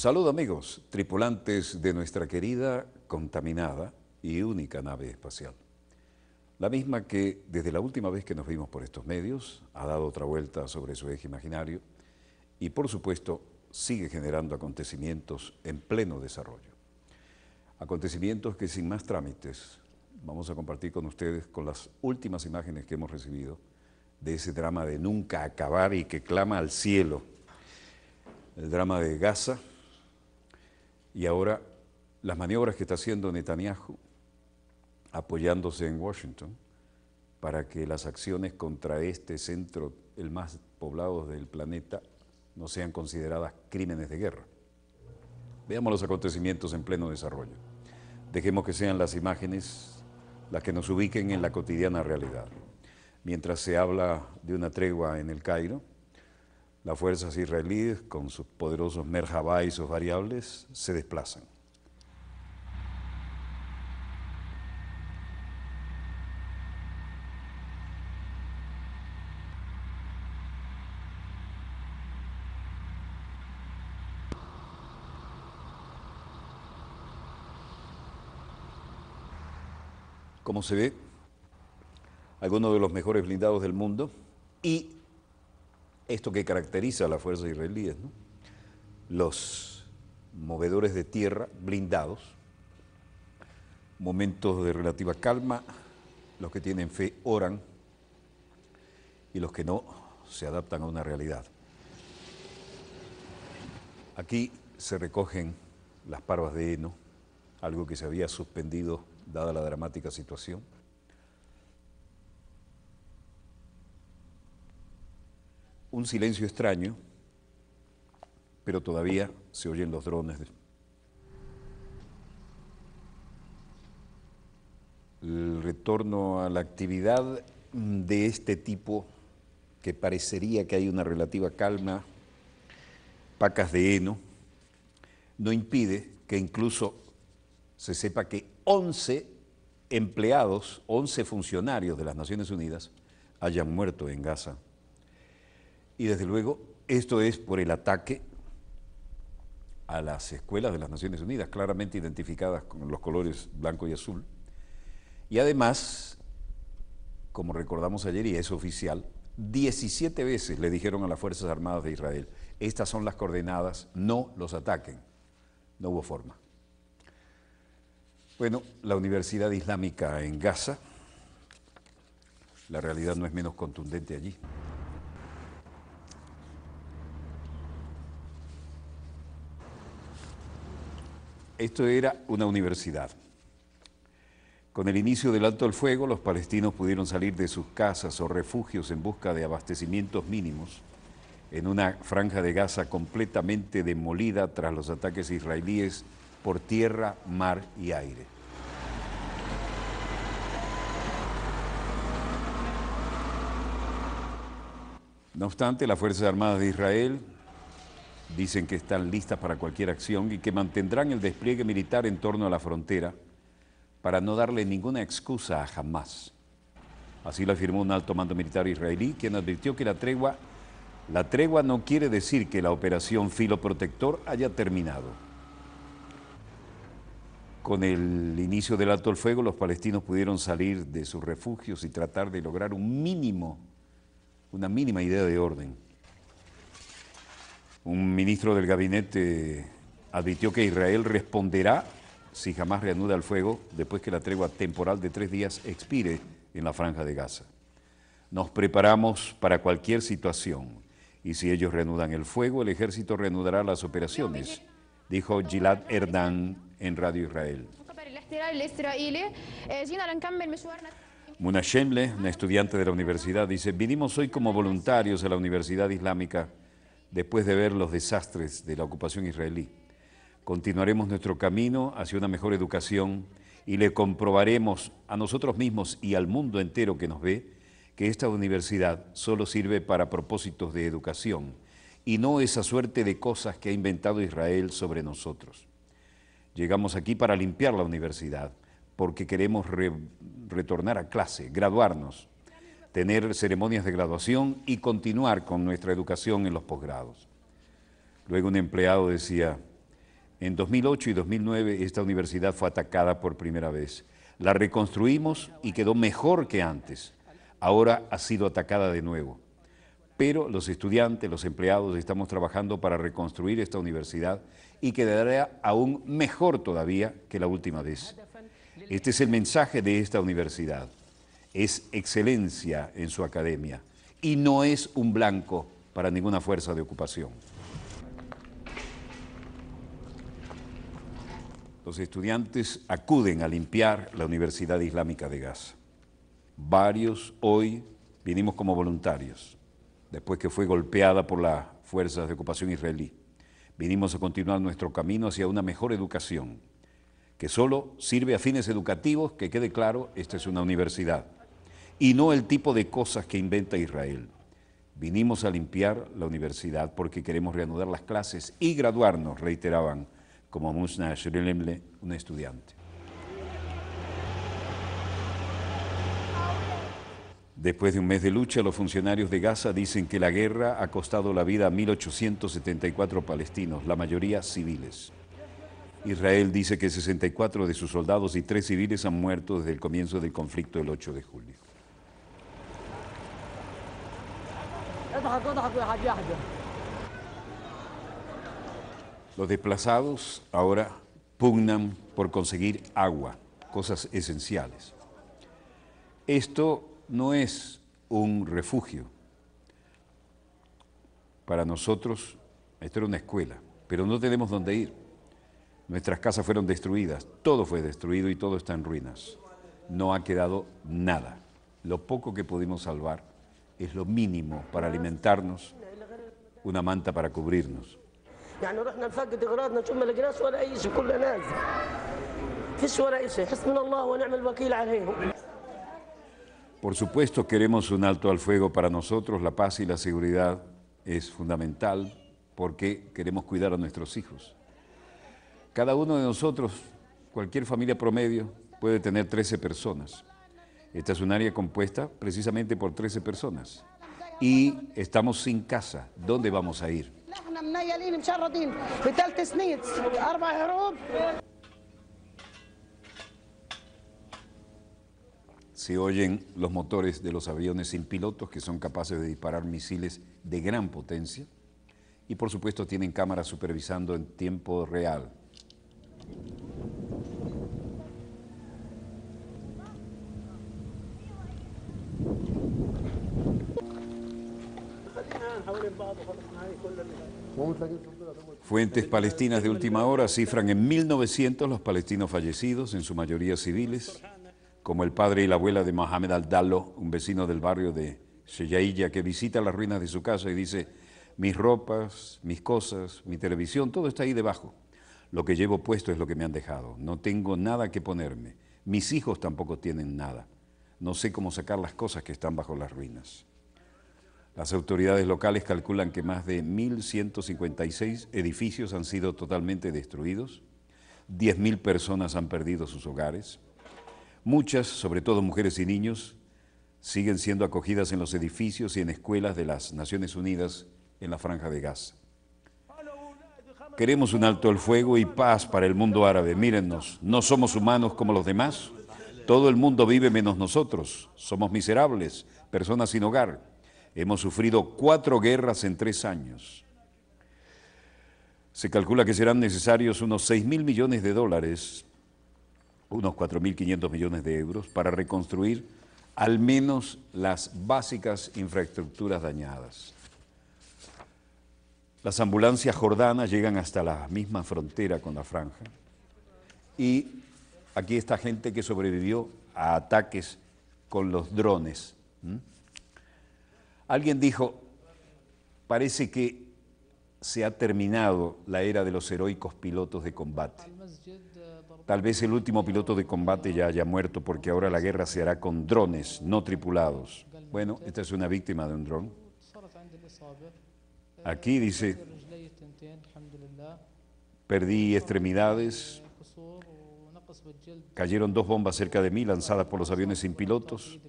Salud amigos, tripulantes de nuestra querida, contaminada y única nave espacial. La misma que desde la última vez que nos vimos por estos medios ha dado otra vuelta sobre su eje imaginario y por supuesto sigue generando acontecimientos en pleno desarrollo. Acontecimientos que sin más trámites vamos a compartir con ustedes con las últimas imágenes que hemos recibido de ese drama de nunca acabar y que clama al cielo. El drama de Gaza, y ahora las maniobras que está haciendo Netanyahu, apoyándose en Washington, para que las acciones contra este centro, el más poblado del planeta, no sean consideradas crímenes de guerra. Veamos los acontecimientos en pleno desarrollo. Dejemos que sean las imágenes las que nos ubiquen en la cotidiana realidad. Mientras se habla de una tregua en el Cairo, las fuerzas israelíes con sus poderosos Merjabá y sus variables se desplazan. Como se ve, algunos de los mejores blindados del mundo y esto que caracteriza a la fuerza israelíes, ¿no? los movedores de tierra blindados, momentos de relativa calma, los que tienen fe oran y los que no se adaptan a una realidad. Aquí se recogen las parvas de heno, algo que se había suspendido dada la dramática situación un silencio extraño, pero todavía se oyen los drones. El retorno a la actividad de este tipo, que parecería que hay una relativa calma, pacas de heno, no impide que incluso se sepa que 11 empleados, 11 funcionarios de las Naciones Unidas hayan muerto en Gaza y desde luego, esto es por el ataque a las escuelas de las Naciones Unidas, claramente identificadas con los colores blanco y azul. Y además, como recordamos ayer, y es oficial, 17 veces le dijeron a las Fuerzas Armadas de Israel, estas son las coordenadas, no los ataquen. No hubo forma. Bueno, la Universidad Islámica en Gaza, la realidad no es menos contundente allí. Esto era una universidad. Con el inicio del alto el fuego, los palestinos pudieron salir de sus casas o refugios en busca de abastecimientos mínimos en una franja de Gaza completamente demolida tras los ataques israelíes por tierra, mar y aire. No obstante, las Fuerzas Armadas de Israel Dicen que están listas para cualquier acción y que mantendrán el despliegue militar en torno a la frontera para no darle ninguna excusa a jamás. Así lo afirmó un alto mando militar israelí, quien advirtió que la tregua, la tregua no quiere decir que la operación Filo Protector haya terminado. Con el inicio del alto el fuego, los palestinos pudieron salir de sus refugios y tratar de lograr un mínimo, una mínima idea de orden. Un ministro del gabinete advirtió que Israel responderá si jamás reanuda el fuego después que la tregua temporal de tres días expire en la franja de Gaza. Nos preparamos para cualquier situación y si ellos reanudan el fuego, el ejército reanudará las operaciones, dijo Gilad Erdan en Radio Israel. Munashemle, una estudiante de la universidad, dice, vinimos hoy como voluntarios a la Universidad Islámica después de ver los desastres de la ocupación israelí. Continuaremos nuestro camino hacia una mejor educación y le comprobaremos a nosotros mismos y al mundo entero que nos ve que esta universidad solo sirve para propósitos de educación y no esa suerte de cosas que ha inventado Israel sobre nosotros. Llegamos aquí para limpiar la universidad porque queremos retornar a clase, graduarnos tener ceremonias de graduación y continuar con nuestra educación en los posgrados. Luego un empleado decía, en 2008 y 2009 esta universidad fue atacada por primera vez. La reconstruimos y quedó mejor que antes. Ahora ha sido atacada de nuevo. Pero los estudiantes, los empleados, estamos trabajando para reconstruir esta universidad y quedará aún mejor todavía que la última vez. Este es el mensaje de esta universidad es excelencia en su academia y no es un blanco para ninguna fuerza de ocupación. Los estudiantes acuden a limpiar la Universidad Islámica de Gaza. Varios hoy vinimos como voluntarios, después que fue golpeada por las fuerzas de ocupación israelí. Vinimos a continuar nuestro camino hacia una mejor educación, que solo sirve a fines educativos, que quede claro, esta es una universidad y no el tipo de cosas que inventa Israel. Vinimos a limpiar la universidad porque queremos reanudar las clases y graduarnos, reiteraban como Musna Shrilemle, un estudiante. Después de un mes de lucha, los funcionarios de Gaza dicen que la guerra ha costado la vida a 1.874 palestinos, la mayoría civiles. Israel dice que 64 de sus soldados y 3 civiles han muerto desde el comienzo del conflicto del 8 de julio. Los desplazados ahora pugnan por conseguir agua, cosas esenciales. Esto no es un refugio. Para nosotros, esto era una escuela, pero no tenemos dónde ir. Nuestras casas fueron destruidas, todo fue destruido y todo está en ruinas. No ha quedado nada. Lo poco que pudimos salvar es lo mínimo para alimentarnos, una manta para cubrirnos. Por supuesto queremos un alto al fuego para nosotros, la paz y la seguridad es fundamental porque queremos cuidar a nuestros hijos. Cada uno de nosotros, cualquier familia promedio, puede tener 13 personas. Esta es un área compuesta precisamente por 13 personas y estamos sin casa. ¿Dónde vamos a ir? Se oyen los motores de los aviones sin pilotos que son capaces de disparar misiles de gran potencia y por supuesto tienen cámaras supervisando en tiempo real. Fuentes palestinas de última hora cifran en 1900 los palestinos fallecidos, en su mayoría civiles, como el padre y la abuela de Mohamed Al-Dallo, un vecino del barrio de ya que visita las ruinas de su casa y dice, mis ropas, mis cosas, mi televisión, todo está ahí debajo. Lo que llevo puesto es lo que me han dejado. No tengo nada que ponerme. Mis hijos tampoco tienen nada. No sé cómo sacar las cosas que están bajo las ruinas. Las autoridades locales calculan que más de 1.156 edificios han sido totalmente destruidos, 10.000 personas han perdido sus hogares, muchas, sobre todo mujeres y niños, siguen siendo acogidas en los edificios y en escuelas de las Naciones Unidas en la Franja de Gaza. Queremos un alto el fuego y paz para el mundo árabe. Mírennos, no somos humanos como los demás. Todo el mundo vive menos nosotros. Somos miserables, personas sin hogar Hemos sufrido cuatro guerras en tres años. Se calcula que serán necesarios unos 6.000 mil millones de dólares, unos 4.500 millones de euros, para reconstruir al menos las básicas infraestructuras dañadas. Las ambulancias jordanas llegan hasta la misma frontera con la franja. Y aquí está gente que sobrevivió a ataques con los drones. Alguien dijo, parece que se ha terminado la era de los heroicos pilotos de combate. Tal vez el último piloto de combate ya haya muerto porque ahora la guerra se hará con drones no tripulados. Bueno, esta es una víctima de un dron. Aquí dice, perdí extremidades, cayeron dos bombas cerca de mí lanzadas por los aviones sin pilotos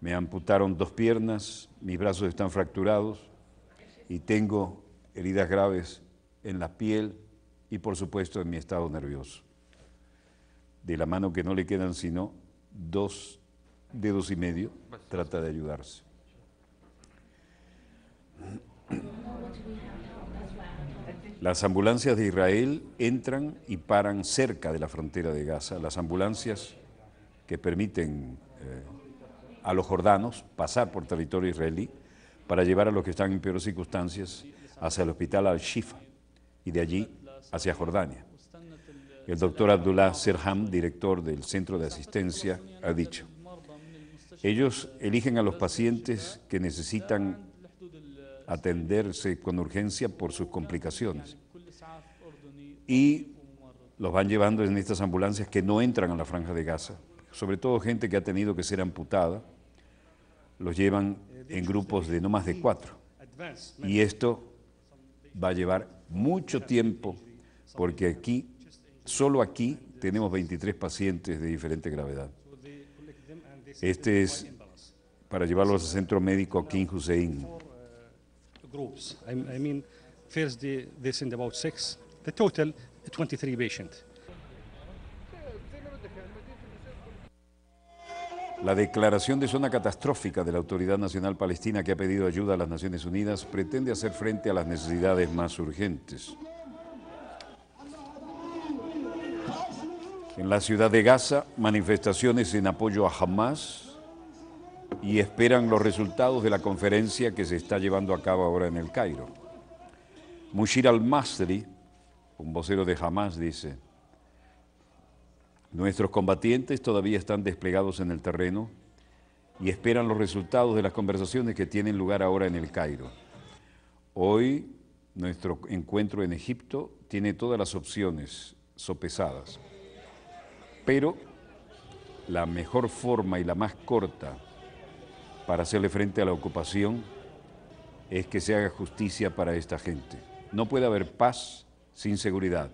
me amputaron dos piernas, mis brazos están fracturados y tengo heridas graves en la piel y por supuesto en mi estado nervioso. De la mano que no le quedan sino dos dedos y medio, trata de ayudarse. Las ambulancias de Israel entran y paran cerca de la frontera de Gaza. Las ambulancias que permiten eh, a los jordanos, pasar por territorio israelí, para llevar a los que están en peores circunstancias hacia el hospital al-Shifa y de allí hacia Jordania. El doctor Abdullah Serham, director del centro de asistencia, ha dicho, ellos eligen a los pacientes que necesitan atenderse con urgencia por sus complicaciones y los van llevando en estas ambulancias que no entran a la franja de Gaza sobre todo gente que ha tenido que ser amputada, los llevan en grupos de no más de cuatro. Y esto va a llevar mucho tiempo porque aquí, solo aquí, tenemos 23 pacientes de diferente gravedad. Este es para llevarlos al centro médico King Hussein. I total, 23 La declaración de zona catastrófica de la Autoridad Nacional Palestina que ha pedido ayuda a las Naciones Unidas pretende hacer frente a las necesidades más urgentes. En la ciudad de Gaza, manifestaciones en apoyo a Hamas y esperan los resultados de la conferencia que se está llevando a cabo ahora en el Cairo. Mushir al-Masri, un vocero de Hamas, dice, Nuestros combatientes todavía están desplegados en el terreno y esperan los resultados de las conversaciones que tienen lugar ahora en el Cairo. Hoy nuestro encuentro en Egipto tiene todas las opciones sopesadas, pero la mejor forma y la más corta para hacerle frente a la ocupación es que se haga justicia para esta gente. No puede haber paz sin seguridad.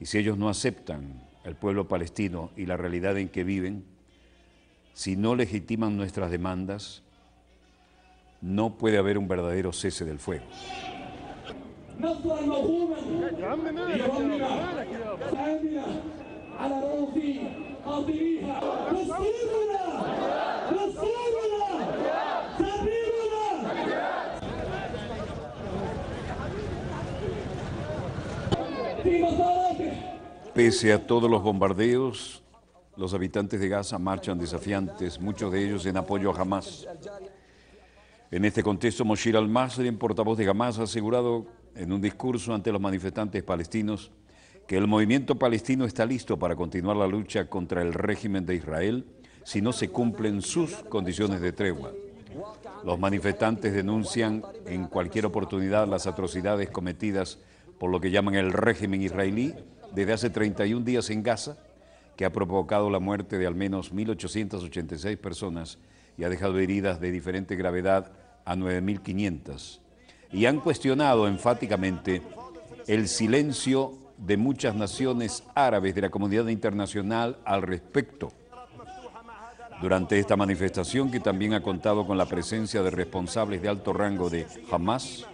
Y si ellos no aceptan el pueblo palestino y la realidad en que viven, si no legitiman nuestras demandas, no puede haber un verdadero cese del fuego. Pese a todos los bombardeos, los habitantes de Gaza marchan desafiantes, muchos de ellos en apoyo a Hamas. En este contexto, Moshir al-Masri, portavoz de Hamas, ha asegurado en un discurso ante los manifestantes palestinos que el movimiento palestino está listo para continuar la lucha contra el régimen de Israel si no se cumplen sus condiciones de tregua. Los manifestantes denuncian en cualquier oportunidad las atrocidades cometidas por lo que llaman el régimen israelí desde hace 31 días en Gaza, que ha provocado la muerte de al menos 1.886 personas y ha dejado heridas de diferente gravedad a 9.500. Y han cuestionado enfáticamente el silencio de muchas naciones árabes de la comunidad internacional al respecto. Durante esta manifestación, que también ha contado con la presencia de responsables de alto rango de Hamas,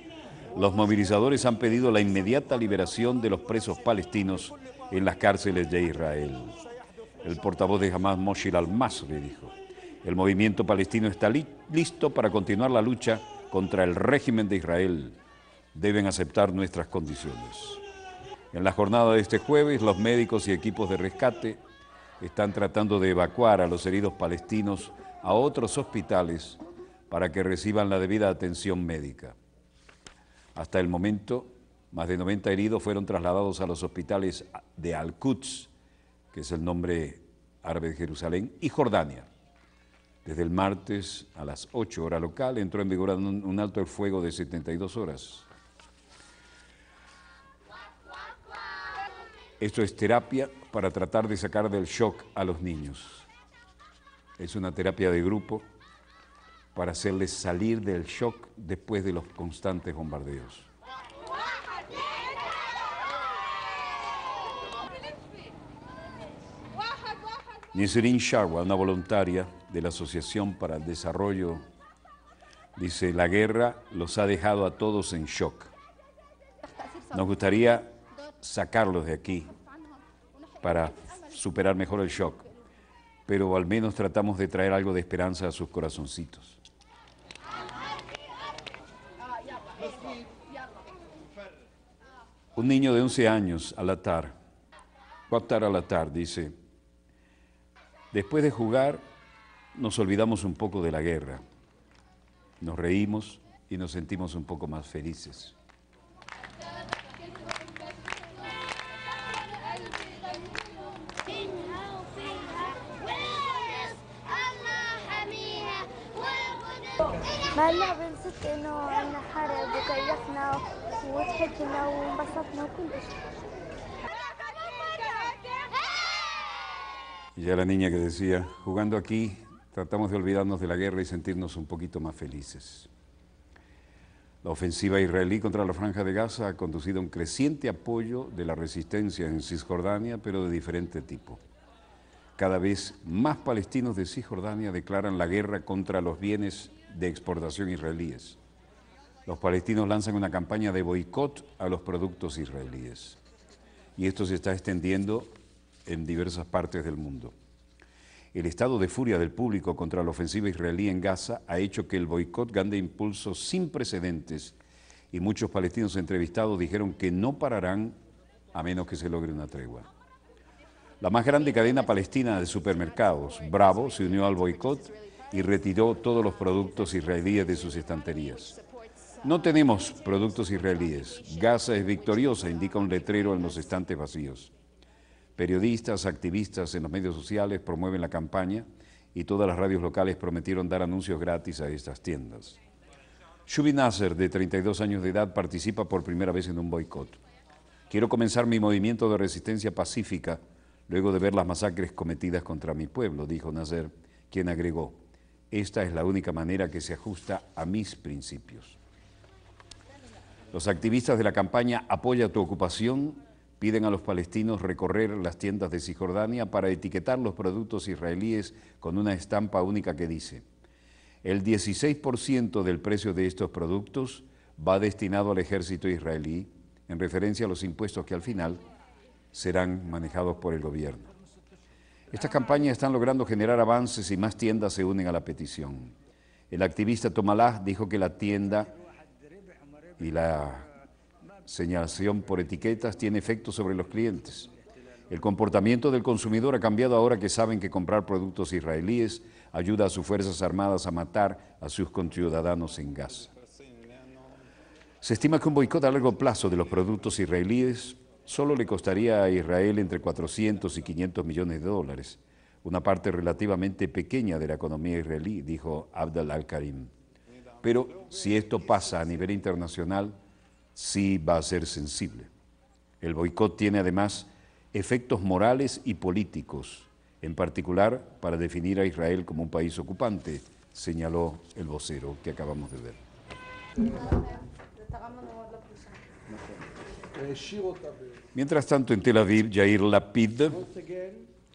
los movilizadores han pedido la inmediata liberación de los presos palestinos en las cárceles de Israel. El portavoz de Hamas, Moshe al le dijo, el movimiento palestino está listo para continuar la lucha contra el régimen de Israel. Deben aceptar nuestras condiciones. En la jornada de este jueves, los médicos y equipos de rescate están tratando de evacuar a los heridos palestinos a otros hospitales para que reciban la debida atención médica. Hasta el momento, más de 90 heridos fueron trasladados a los hospitales de Al-Quds, que es el nombre árabe de Jerusalén, y Jordania. Desde el martes a las 8 horas local entró en vigor un alto el fuego de 72 horas. Esto es terapia para tratar de sacar del shock a los niños. Es una terapia de grupo para hacerles salir del shock después de los constantes bombardeos. Nisrin Sharwa, una voluntaria de la Asociación para el Desarrollo, dice, la guerra los ha dejado a todos en shock. Nos gustaría sacarlos de aquí para superar mejor el shock pero al menos tratamos de traer algo de esperanza a sus corazoncitos. Un niño de 11 años, Alatar, Qatar Alatar, dice, después de jugar nos olvidamos un poco de la guerra, nos reímos y nos sentimos un poco más felices. Y ya la niña que decía, jugando aquí, tratamos de olvidarnos de la guerra y sentirnos un poquito más felices. La ofensiva israelí contra la franja de Gaza ha conducido a un creciente apoyo de la resistencia en Cisjordania, pero de diferente tipo. Cada vez más palestinos de Cisjordania declaran la guerra contra los bienes de exportación israelíes. Los palestinos lanzan una campaña de boicot a los productos israelíes. Y esto se está extendiendo en diversas partes del mundo. El estado de furia del público contra la ofensiva israelí en Gaza ha hecho que el boicot gane impulsos sin precedentes y muchos palestinos entrevistados dijeron que no pararán a menos que se logre una tregua. La más grande cadena palestina de supermercados, Bravo, se unió al boicot y retiró todos los productos israelíes de sus estanterías. No tenemos productos israelíes. Gaza es victoriosa, indica un letrero en los estantes vacíos. Periodistas, activistas en los medios sociales promueven la campaña y todas las radios locales prometieron dar anuncios gratis a estas tiendas. Shubi Nasser, de 32 años de edad, participa por primera vez en un boicot. Quiero comenzar mi movimiento de resistencia pacífica luego de ver las masacres cometidas contra mi pueblo, dijo Nasser, quien agregó, esta es la única manera que se ajusta a mis principios. Los activistas de la campaña Apoya tu ocupación piden a los palestinos recorrer las tiendas de Cisjordania para etiquetar los productos israelíes con una estampa única que dice, el 16% del precio de estos productos va destinado al ejército israelí en referencia a los impuestos que al final serán manejados por el gobierno. Estas campañas están logrando generar avances y más tiendas se unen a la petición. El activista Tomalá dijo que la tienda y la señalación por etiquetas tiene efecto sobre los clientes. El comportamiento del consumidor ha cambiado ahora que saben que comprar productos israelíes ayuda a sus Fuerzas Armadas a matar a sus conciudadanos en Gaza. Se estima que un boicot a largo plazo de los productos israelíes solo le costaría a Israel entre 400 y 500 millones de dólares, una parte relativamente pequeña de la economía israelí, dijo Abdel al-Karim. Pero si esto pasa a nivel internacional, sí va a ser sensible. El boicot tiene además efectos morales y políticos, en particular para definir a Israel como un país ocupante, señaló el vocero que acabamos de ver. Mientras tanto, en Tel Aviv, Yair Lapid,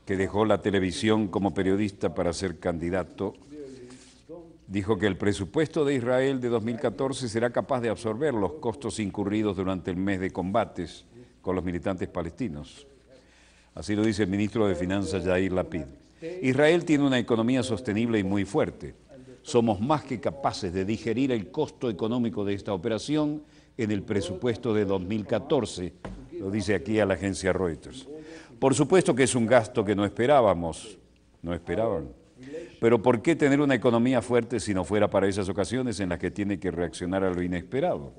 que dejó la televisión como periodista para ser candidato, dijo que el presupuesto de Israel de 2014 será capaz de absorber los costos incurridos durante el mes de combates con los militantes palestinos. Así lo dice el ministro de Finanzas Yair Lapid. Israel tiene una economía sostenible y muy fuerte. Somos más que capaces de digerir el costo económico de esta operación en el presupuesto de 2014, lo dice aquí a la agencia Reuters. Por supuesto que es un gasto que no esperábamos, no esperaban. Pero ¿por qué tener una economía fuerte si no fuera para esas ocasiones en las que tiene que reaccionar a lo inesperado?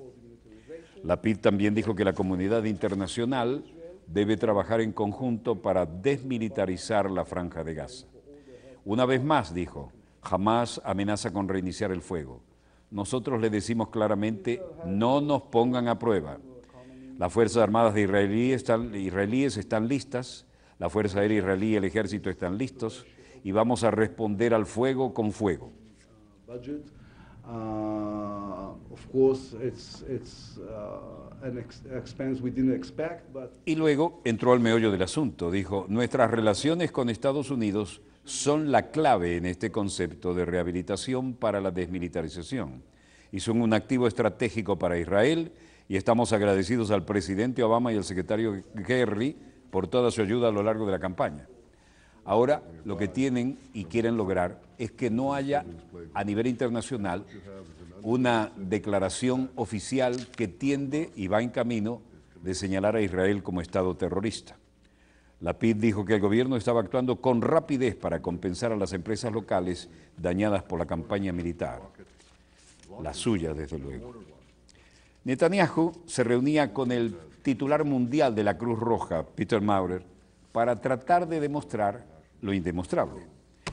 La pib también dijo que la comunidad internacional debe trabajar en conjunto para desmilitarizar la franja de Gaza. Una vez más, dijo, jamás amenaza con reiniciar el fuego nosotros le decimos claramente, no nos pongan a prueba. Las Fuerzas Armadas de israelíes están, israelíes están listas, la Fuerza Aérea israelí y el ejército están listos y vamos a responder al fuego con fuego. Y luego entró al meollo del asunto, dijo, nuestras relaciones con Estados Unidos son la clave en este concepto de rehabilitación para la desmilitarización y son un activo estratégico para Israel y estamos agradecidos al presidente Obama y al secretario Kerry por toda su ayuda a lo largo de la campaña. Ahora lo que tienen y quieren lograr es que no haya a nivel internacional una declaración oficial que tiende y va en camino de señalar a Israel como Estado terrorista. La PID dijo que el gobierno estaba actuando con rapidez para compensar a las empresas locales dañadas por la campaña militar. La suya, desde luego. Netanyahu se reunía con el titular mundial de la Cruz Roja, Peter Maurer, para tratar de demostrar lo indemostrable.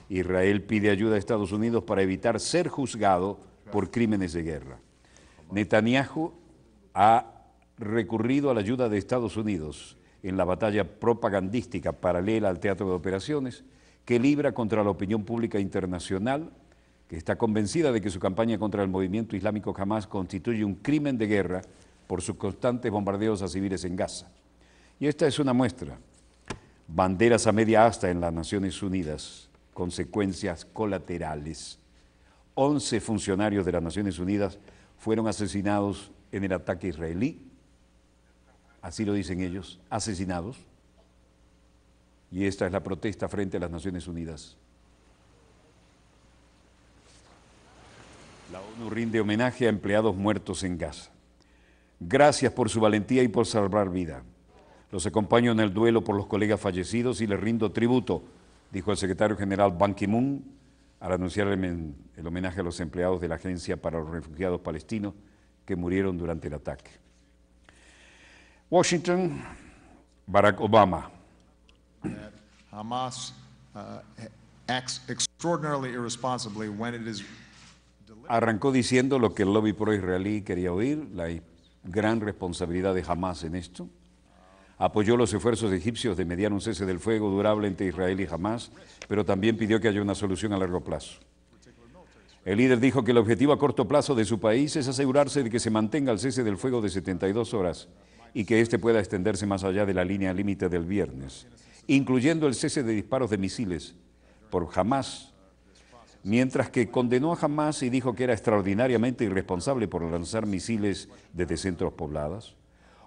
Israel pide ayuda a Estados Unidos para evitar ser juzgado por crímenes de guerra. Netanyahu ha recurrido a la ayuda de Estados Unidos en la batalla propagandística paralela al teatro de operaciones que libra contra la opinión pública internacional, que está convencida de que su campaña contra el movimiento islámico jamás constituye un crimen de guerra por sus constantes bombardeos a civiles en Gaza. Y esta es una muestra. Banderas a media asta en las Naciones Unidas, consecuencias colaterales. Once funcionarios de las Naciones Unidas fueron asesinados en el ataque israelí así lo dicen ellos, asesinados. Y esta es la protesta frente a las Naciones Unidas. La ONU rinde homenaje a empleados muertos en Gaza. Gracias por su valentía y por salvar vida. Los acompaño en el duelo por los colegas fallecidos y les rindo tributo, dijo el secretario general Ban Ki-moon al anunciar el, homenaje a los empleados de la Agencia para los Refugiados Palestinos que murieron durante el ataque. Washington, Barack Obama. Uh, Arrancó diciendo lo que el lobby pro-israelí quería oír, la gran responsabilidad de Hamas en esto. Apoyó los esfuerzos egipcios de mediar un cese del fuego durable entre Israel y Hamas, pero también pidió que haya una solución a largo plazo. El líder dijo que el objetivo a corto plazo de su país es asegurarse de que se mantenga el cese del fuego de 72 horas y que este pueda extenderse más allá de la línea límite del viernes, incluyendo el cese de disparos de misiles por Hamas, mientras que condenó a Hamas y dijo que era extraordinariamente irresponsable por lanzar misiles desde centros poblados.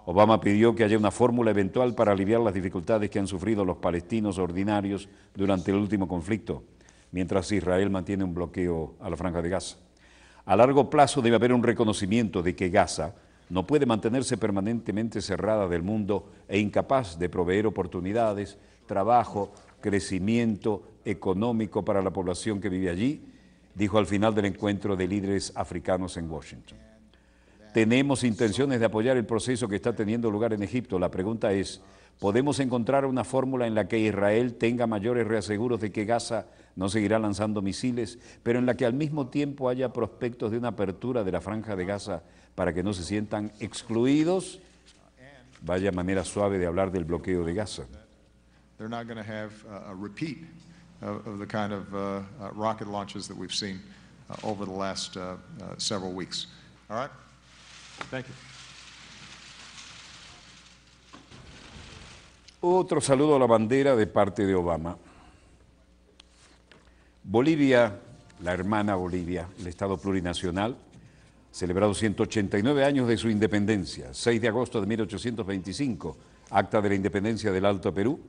Obama pidió que haya una fórmula eventual para aliviar las dificultades que han sufrido los palestinos ordinarios durante el último conflicto, mientras Israel mantiene un bloqueo a la franja de Gaza. A largo plazo debe haber un reconocimiento de que Gaza no puede mantenerse permanentemente cerrada del mundo e incapaz de proveer oportunidades, trabajo, crecimiento económico para la población que vive allí, dijo al final del encuentro de líderes africanos en Washington. Tenemos intenciones de apoyar el proceso que está teniendo lugar en Egipto. La pregunta es, ¿podemos encontrar una fórmula en la que Israel tenga mayores reaseguros de que Gaza no seguirá lanzando misiles, pero en la que al mismo tiempo haya prospectos de una apertura de la franja de Gaza para que no se sientan excluidos. Vaya manera suave de hablar del bloqueo de Gaza. Otro saludo a la bandera de parte de Obama. Bolivia, la hermana Bolivia, el Estado plurinacional, celebrado 189 años de su independencia, 6 de agosto de 1825, acta de la independencia del Alto Perú,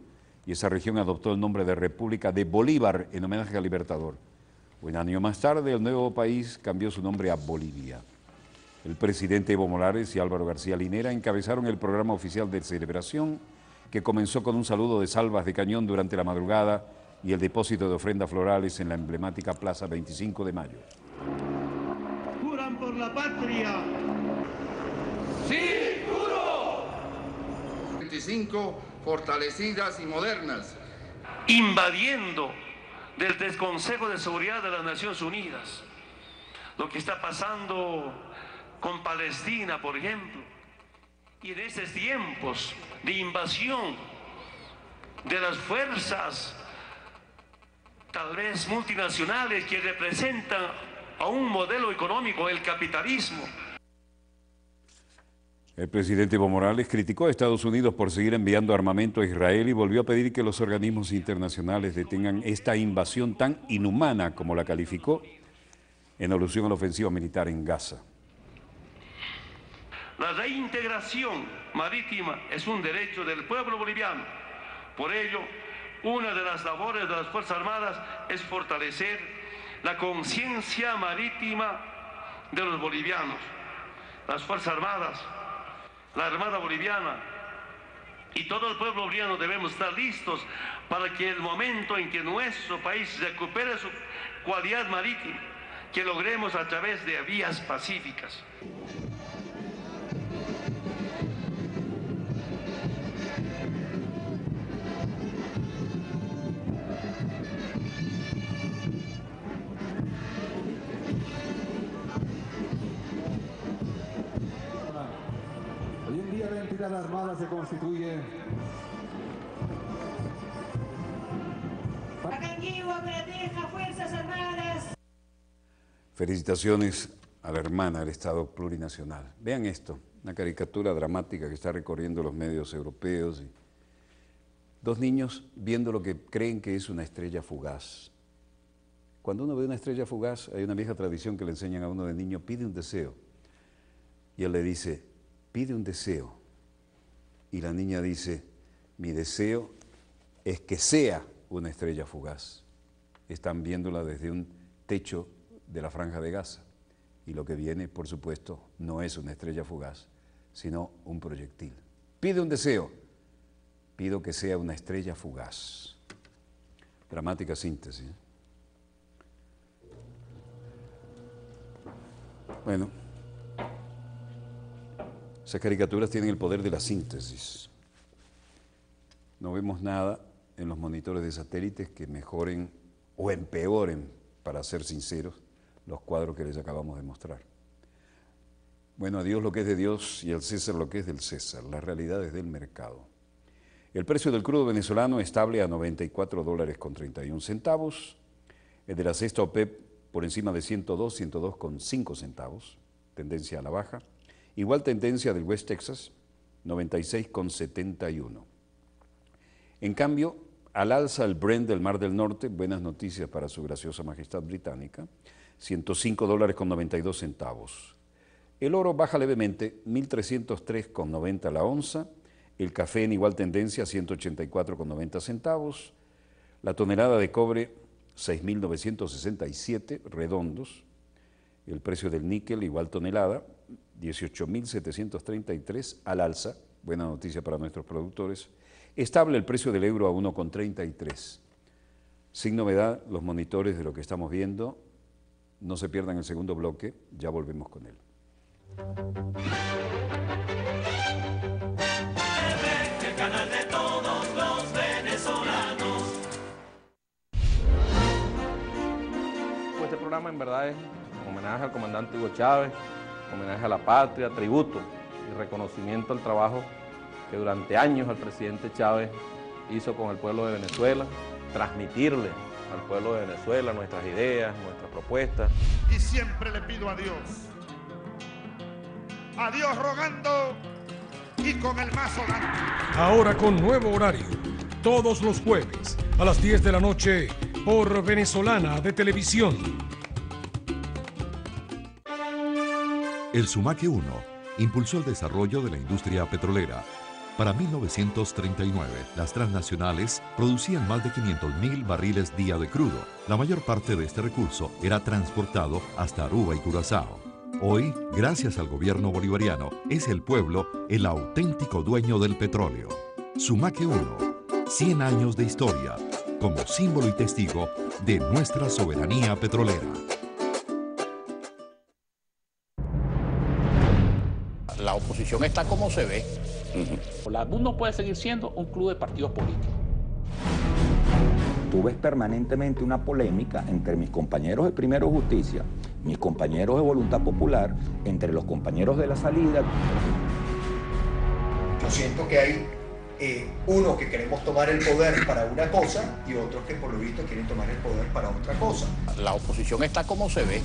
y esa región adoptó el nombre de República de Bolívar en homenaje al libertador. Un año más tarde, el nuevo país cambió su nombre a Bolivia. El presidente Evo Morales y Álvaro García Linera encabezaron el programa oficial de celebración que comenzó con un saludo de salvas de cañón durante la madrugada y el depósito de ofrendas florales en la emblemática Plaza 25 de Mayo. ¿Juran por la patria? ¡Sí, juro! 25 fortalecidas y modernas. Invadiendo ...del Consejo de Seguridad de las Naciones Unidas lo que está pasando con Palestina, por ejemplo, y en esos tiempos de invasión de las fuerzas tal vez multinacionales que representan a un modelo económico, el capitalismo. El presidente Evo Morales criticó a Estados Unidos por seguir enviando armamento a Israel y volvió a pedir que los organismos internacionales detengan esta invasión tan inhumana como la calificó en alusión a la ofensiva militar en Gaza. La reintegración marítima es un derecho del pueblo boliviano. Por ello, una de las labores de las Fuerzas Armadas es fortalecer la conciencia marítima de los bolivianos. Las Fuerzas Armadas, la Armada Boliviana y todo el pueblo boliviano debemos estar listos para que el momento en que nuestro país recupere su cualidad marítima, que logremos a través de vías pacíficas. la Armada se constituye. Fuerzas Felicitaciones a la hermana del Estado plurinacional. Vean esto, una caricatura dramática que está recorriendo los medios europeos. dos niños viendo lo que creen que es una estrella fugaz. Cuando uno ve una estrella fugaz, hay una vieja tradición que le enseñan a uno de niño, pide un deseo. Y él le dice, pide un deseo y la niña dice, mi deseo es que sea una estrella fugaz. Están viéndola desde un techo de la franja de Gaza. Y lo que viene, por supuesto, no es una estrella fugaz, sino un proyectil. Pide un deseo, pido que sea una estrella fugaz. Dramática síntesis. Bueno. Esas caricaturas tienen el poder de la síntesis. No vemos nada en los monitores de satélites que mejoren o empeoren, para ser sinceros, los cuadros que les acabamos de mostrar. Bueno, a Dios lo que es de Dios y al César lo que es del César, las realidades del mercado. El precio del crudo venezolano estable a 94 dólares con 31 centavos, el de la sexta OPEP por encima de 102, 102 con 5 centavos, tendencia a la baja. Igual tendencia del West Texas, 96,71. En cambio, al alza el Brent del Mar del Norte, buenas noticias para su graciosa majestad británica, 105 dólares con 92 centavos. El oro baja levemente, 1.303,90 la onza. El café en igual tendencia, 184,90 centavos. La tonelada de cobre, 6.967 redondos. El precio del níquel, igual tonelada, 18.733 al alza, buena noticia para nuestros productores. Estable el precio del euro a 1,33. Sin novedad, los monitores de lo que estamos viendo. No se pierdan el segundo bloque, ya volvemos con él. este programa en verdad es homenaje al comandante Hugo Chávez, homenaje a la patria, tributo y reconocimiento al trabajo que durante años el presidente Chávez hizo con el pueblo de Venezuela, transmitirle al pueblo de Venezuela nuestras ideas, nuestras propuestas. Y siempre le pido a Dios, rogando y con el mazo dando. Ahora con nuevo horario, todos los jueves a las 10 de la noche por Venezolana de Televisión. El Sumaque 1 impulsó el desarrollo de la industria petrolera. Para 1939, las transnacionales producían más de 500.000 barriles día de crudo. La mayor parte de este recurso era transportado hasta Aruba y Curazao. Hoy, gracias al gobierno bolivariano, es el pueblo el auténtico dueño del petróleo. Sumaque 1, 100 años de historia, como símbolo y testigo de nuestra soberanía petrolera. oposición está como se ve. La MUN no puede seguir siendo un club de partidos políticos. Tú permanentemente una polémica entre mis compañeros de Primero Justicia, mis compañeros de Voluntad Popular, entre los compañeros de la salida. Yo siento que hay eh, unos que queremos tomar el poder para una cosa y otros que por lo visto quieren tomar el poder para otra cosa. La oposición está como se ve.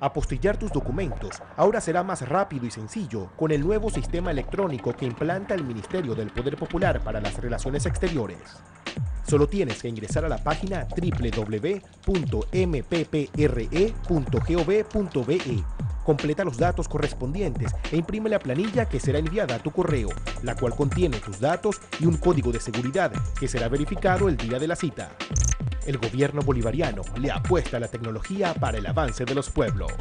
Apostillar tus documentos ahora será más rápido y sencillo con el nuevo sistema electrónico que implanta el Ministerio del Poder Popular para las Relaciones Exteriores. Solo tienes que ingresar a la página www.mppre.gov.be Completa los datos correspondientes e imprime la planilla que será enviada a tu correo, la cual contiene tus datos y un código de seguridad que será verificado el día de la cita. El gobierno bolivariano le apuesta a la tecnología para el avance de los pueblos.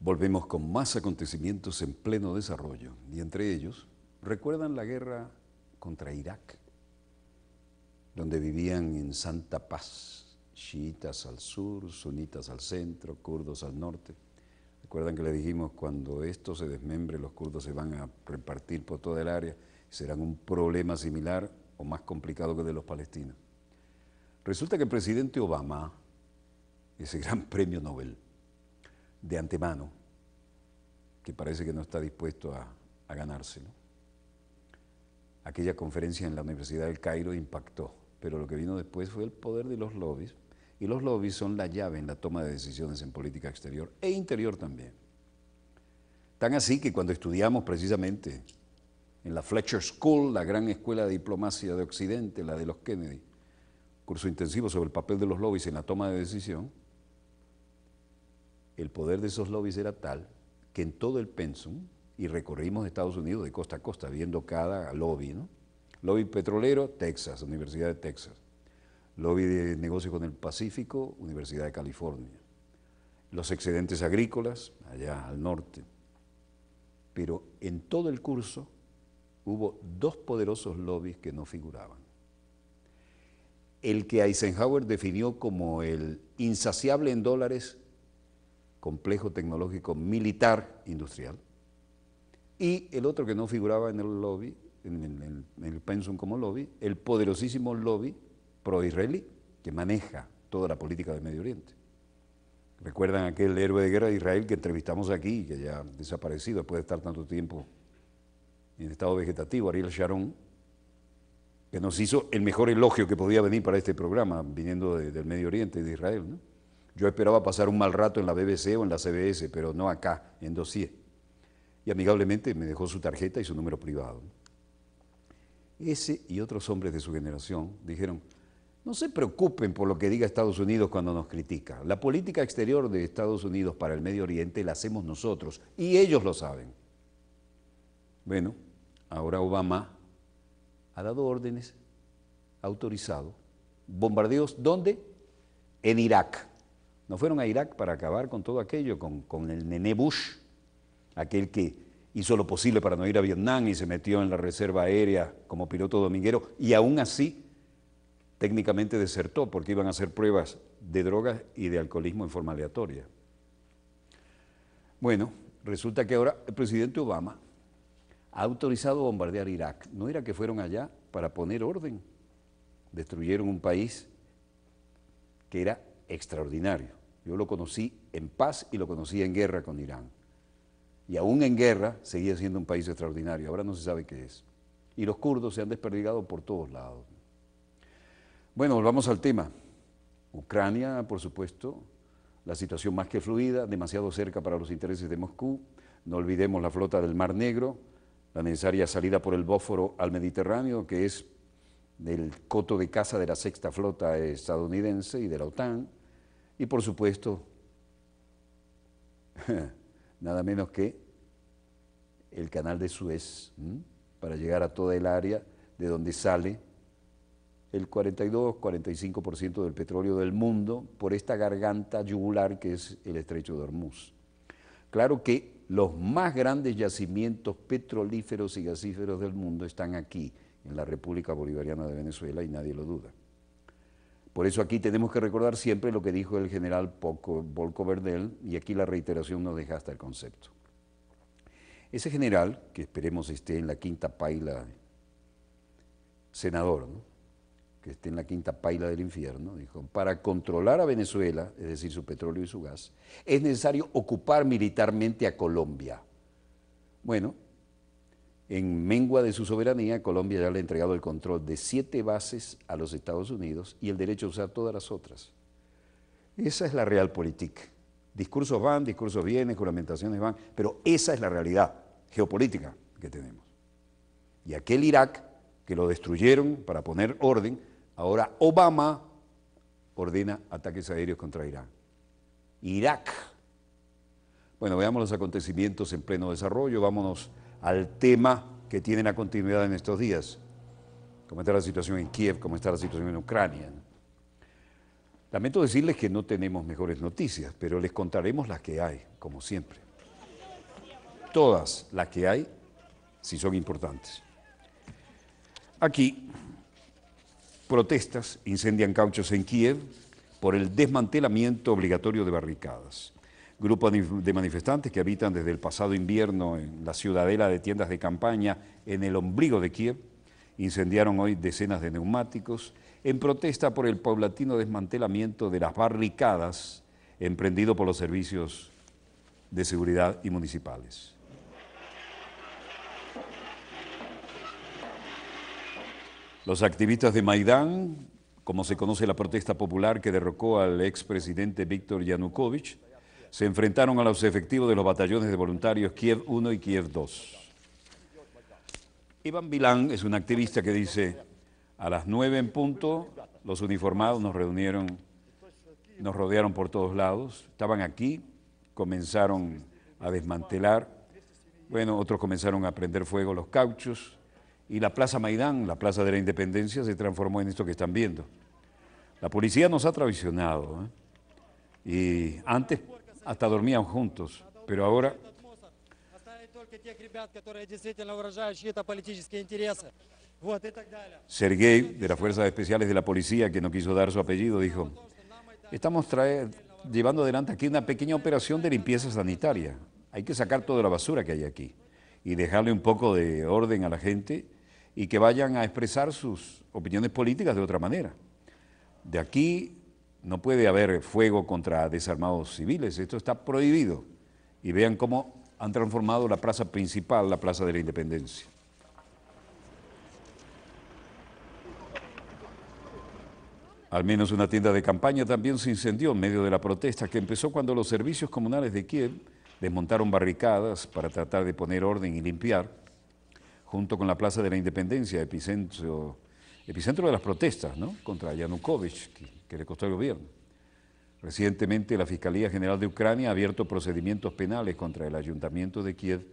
Volvemos con más acontecimientos en pleno desarrollo y entre ellos ¿Recuerdan la guerra contra Irak? Donde vivían en santa paz chiitas al sur, sunitas al centro, kurdos al norte. ¿Recuerdan que le dijimos cuando esto se desmembre, los kurdos se van a repartir por toda el área? Serán un problema similar o más complicado que el de los palestinos. Resulta que el presidente Obama, ese gran premio Nobel, de antemano, que parece que no está dispuesto a, ganárselo aquella conferencia en la Universidad del Cairo impactó, pero lo que vino después fue el poder de los lobbies, y los lobbies son la llave en la toma de decisiones en política exterior e interior también. Tan así que cuando estudiamos precisamente en la Fletcher School, la gran escuela de diplomacia de Occidente, la de los Kennedy, curso intensivo sobre el papel de los lobbies en la toma de decisión, el poder de esos lobbies era tal que en todo el pensum, y recorrimos Estados Unidos de costa a costa, viendo cada lobby, ¿no? Lobby petrolero, Texas, Universidad de Texas. Lobby de negocios con el Pacífico, Universidad de California. Los excedentes agrícolas, allá al norte. Pero en todo el curso hubo dos poderosos lobbies que no figuraban. El que Eisenhower definió como el insaciable en dólares complejo tecnológico militar industrial y el otro que no figuraba en el lobby, en el, en pensum como lobby, el poderosísimo lobby pro-israelí, que maneja toda la política del Medio Oriente. ¿Recuerdan aquel héroe de guerra de Israel que entrevistamos aquí, que ya ha desaparecido después de estar tanto tiempo en estado vegetativo, Ariel Sharon, que nos hizo el mejor elogio que podía venir para este programa, viniendo del Medio Oriente y de Israel? Yo esperaba pasar un mal rato en la BBC o en la CBS, pero no acá, en Dossier y amigablemente me dejó su tarjeta y su número privado. Ese y otros hombres de su generación dijeron, no se preocupen por lo que diga Estados Unidos cuando nos critica. La política exterior de Estados Unidos para el Medio Oriente la hacemos nosotros y ellos lo saben. Bueno, ahora Obama ha dado órdenes, ha autorizado bombardeos, ¿dónde? En Irak. No fueron a Irak para acabar con todo aquello, con, con el nené Bush, aquel que hizo lo posible para no ir a Vietnam y se metió en la reserva aérea como piloto dominguero y aún así técnicamente desertó porque iban a hacer pruebas de drogas y de alcoholismo en forma aleatoria. Bueno, resulta que ahora el presidente Obama ha autorizado bombardear Irak. No era que fueron allá para poner orden. Destruyeron un país que era extraordinario. Yo lo conocí en paz y lo conocí en guerra con Irán y aún en guerra seguía siendo un país extraordinario. Ahora no se sabe qué es. Y los kurdos se han desperdigado por todos lados. Bueno, volvamos al tema. Ucrania, por supuesto, la situación más que fluida, demasiado cerca para los intereses de Moscú. No olvidemos la flota del Mar Negro, la necesaria salida por el Bósforo al Mediterráneo, que es del coto de caza de la sexta flota estadounidense y de la OTAN. Y por supuesto, nada menos que el canal de Suez, para llegar a toda el área de donde sale el 42-45% del petróleo del mundo por esta garganta yugular que es el estrecho de Hormuz. Claro que los más grandes yacimientos petrolíferos y gasíferos del mundo están aquí, en la República Bolivariana de Venezuela, y nadie lo duda. Por eso aquí tenemos que recordar siempre lo que dijo el general Volko Verdel, y aquí la reiteración nos deja hasta el concepto. Ese general, que esperemos esté en la quinta paila, senador, que esté en la quinta paila del infierno, dijo, para controlar a Venezuela, es decir, su petróleo y su gas, es necesario ocupar militarmente a Colombia. Bueno, en mengua de su soberanía, Colombia ya le ha entregado el control de siete bases a los Estados Unidos y el derecho a usar todas las otras. Esa es la realpolitik. Discursos van, discursos vienen, juramentaciones van, pero esa es la realidad geopolítica que tenemos. Y aquel Irak que lo destruyeron para poner orden, ahora Obama ordena ataques aéreos contra Irán. Irak. Bueno, veamos los acontecimientos en pleno desarrollo. Vámonos al tema que tiene a continuidad en estos días, cómo está la situación en Kiev, cómo está la situación en Ucrania. Lamento decirles que no tenemos mejores noticias, pero les contaremos las que hay, como siempre. Todas las que hay, si son importantes. Aquí, protestas incendian cauchos en Kiev por el desmantelamiento obligatorio de barricadas. Grupo de manifestantes que habitan desde el pasado invierno en la ciudadela de tiendas de campaña en el ombligo de Kiev incendiaron hoy decenas de neumáticos en protesta por el paulatino desmantelamiento de las barricadas emprendido por los servicios de seguridad y municipales. Los activistas de Maidán, como se conoce la protesta popular que derrocó al expresidente Víctor Yanukovych, se enfrentaron a los efectivos de los batallones de voluntarios Kiev 1 y Kiev 2. Iván Vilán es un activista que dice, a las 9 en punto, los uniformados nos reunieron, nos rodearon por todos lados, estaban aquí, comenzaron a desmantelar, bueno, otros comenzaron a prender fuego los cauchos y la Plaza Maidán, la Plaza de la Independencia, se transformó en esto que están viendo. La policía nos ha traicionado ¿eh? y antes hasta dormían juntos, pero ahora... Sergei, de las Fuerzas Especiales de la Policía, que no quiso dar su apellido, dijo, estamos llevando adelante aquí una pequeña operación de limpieza sanitaria. Hay que sacar toda la basura que hay aquí y dejarle un poco de orden a la gente y que vayan a expresar sus opiniones políticas de otra manera. De aquí no puede haber fuego contra desarmados civiles, esto está prohibido. Y vean cómo han transformado la plaza principal, la plaza de la independencia. Al menos una tienda de campaña también se incendió en medio de la protesta que empezó cuando los servicios comunales de Kiev desmontaron barricadas para tratar de poner orden y limpiar, junto con la Plaza de la Independencia, epicentro, epicentro de las protestas ¿no? contra Yanukovych, que le costó al gobierno. Recientemente la Fiscalía General de Ucrania ha abierto procedimientos penales contra el ayuntamiento de Kiev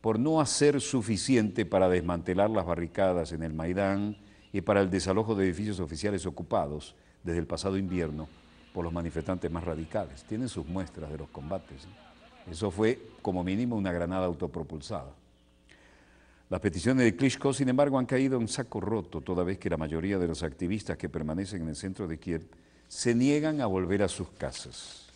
por no hacer suficiente para desmantelar las barricadas en el Maidán y para el desalojo de edificios oficiales ocupados desde el pasado invierno por los manifestantes más radicales. Tienen sus muestras de los combates. Eso fue como mínimo una granada autopropulsada. Las peticiones de Klitschko, sin embargo, han caído en saco roto, toda vez que la mayoría de los activistas que permanecen en el centro de Kiev se niegan a volver a sus casas.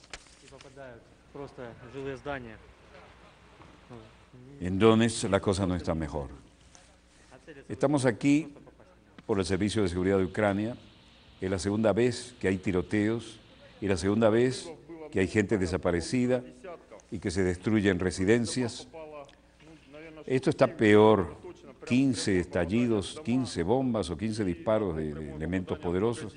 En Donetsk la cosa no está mejor. Estamos aquí por el Servicio de Seguridad de Ucrania. Es la segunda vez que hay tiroteos y la segunda vez que hay gente desaparecida y que se destruyen residencias. Esto está peor. 15 estallidos, 15 bombas o 15 disparos de, elementos poderosos.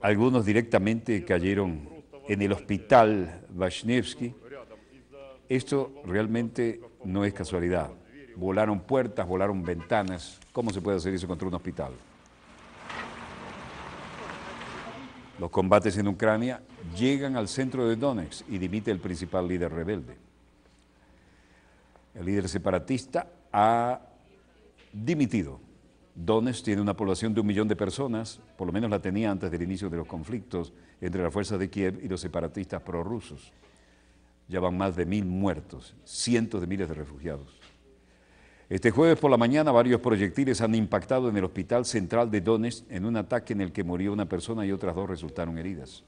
Algunos directamente cayeron en el hospital Vashnevsky. Esto realmente no es casualidad. Volaron puertas, volaron ventanas. ¿Cómo se puede hacer eso contra un hospital? Los combates en Ucrania llegan al centro de Donetsk y dimite el principal líder rebelde el líder separatista, ha dimitido. Donetsk tiene una población de un millón de personas, por lo menos la tenía antes del inicio de los conflictos entre las fuerzas de Kiev y los separatistas prorrusos. Ya van más de mil muertos, cientos de miles de refugiados. Este jueves por la mañana varios proyectiles han impactado en el hospital central de Donetsk en un ataque en el que murió una persona y otras dos resultaron heridas.